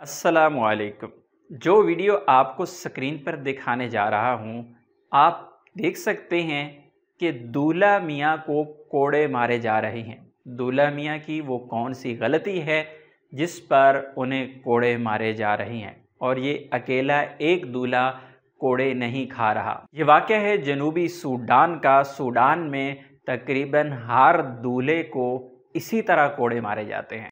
असलकम जो वीडियो आपको स्क्रीन पर दिखाने जा रहा हूँ आप देख सकते हैं कि दूल्हा मियाँ को कोड़े मारे जा रहे हैं दूल्हा मियाँ की वो कौन सी गलती है जिस पर उन्हें कोड़े मारे जा रहे हैं और ये अकेला एक दूल्हा कोड़े नहीं खा रहा ये वाक़ है जनूबी सूडान का सूडान में तकरीबन हर दूल्हे को इसी तरह कोड़े मारे जाते हैं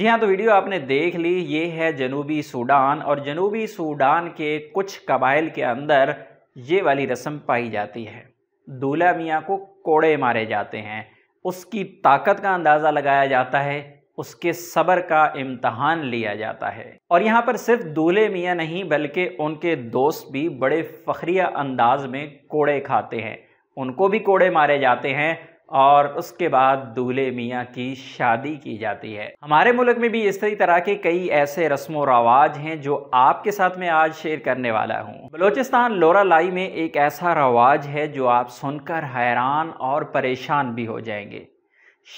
जी हाँ तो वीडियो आपने देख ली ये है जनूबी सूडान और जनूबी सूडान के कुछ कबाइल के अंदर ये वाली रस्म पाई जाती है दूल्हा मियाँ को कोड़े मारे जाते हैं उसकी ताकत का अंदाज़ा लगाया जाता है उसके सब्र का इम्तहान लिया जाता है और यहाँ पर सिर्फ दूल्हे मियाँ नहीं बल्कि उनके दोस्त भी बड़े फ़खरिया अंदाज में कोड़े खाते हैं उनको भी कोड़े मारे जाते हैं और उसके बाद दूल्हे मियाँ की शादी की जाती है हमारे मुल्क में भी इसी तरह के कई ऐसे रस्म रवाज हैं जो आपके साथ में आज शेयर करने वाला हूँ बलोचिस्तान लोरा लाई में एक ऐसा रवाज है जो आप सुनकर हैरान और परेशान भी हो जाएंगे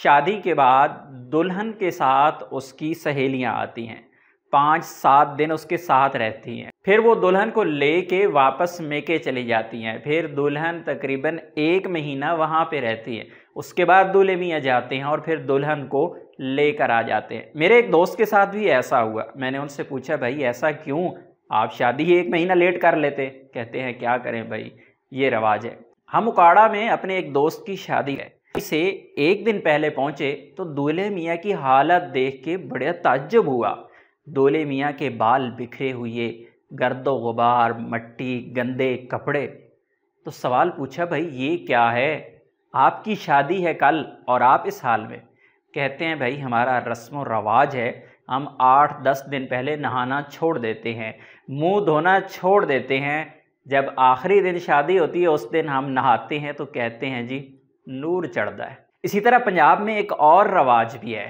शादी के बाद दुल्हन के साथ उसकी सहेलियाँ आती हैं पाँच सात दिन उसके साथ रहती हैं फिर वो दुल्हन को ले के वापस मेके चली जाती हैं फिर दुल्हन तकरीबन एक महीना वहाँ पे रहती है उसके बाद दूल्हे मियाँ जाते हैं और फिर दुल्हन को लेकर आ जाते हैं मेरे एक दोस्त के साथ भी ऐसा हुआ मैंने उनसे पूछा भाई ऐसा क्यों आप शादी ही एक महीना लेट कर लेते कहते हैं क्या करें भाई ये रवाज है हम उकाड़ा में अपने एक दोस्त की शादी है इसे एक दिन पहले पहुंचे तो दूल्हे मियाँ की हालत देख के बड़े ताज्जुब हुआ दूल्हे मियाँ के बाल बिखरे हुए गर्दो गुबार मट्टी गंदे कपड़े तो सवाल पूछा भाई ये क्या है आपकी शादी है कल और आप इस हाल में कहते हैं भाई हमारा रस्म रवाज है हम आठ दस दिन पहले नहाना छोड़ देते हैं मुंह धोना छोड़ देते हैं जब आखिरी दिन शादी होती है उस दिन हम नहाते हैं तो कहते हैं जी नूर चढ़ता है इसी तरह पंजाब में एक और रवाज भी है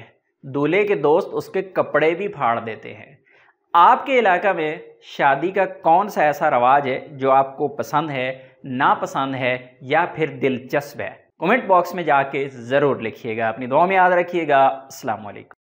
दूल्हे के दोस्त उसके कपड़े भी फाड़ देते हैं आपके इलाका में शादी का कौन सा ऐसा रवाज है जो आपको पसंद है नापसंद है या फिर दिलचस्प है कमेंट बॉक्स में जाके ज़रूर लिखिएगा अपनी दुआ में याद रखिएगा अल्लाम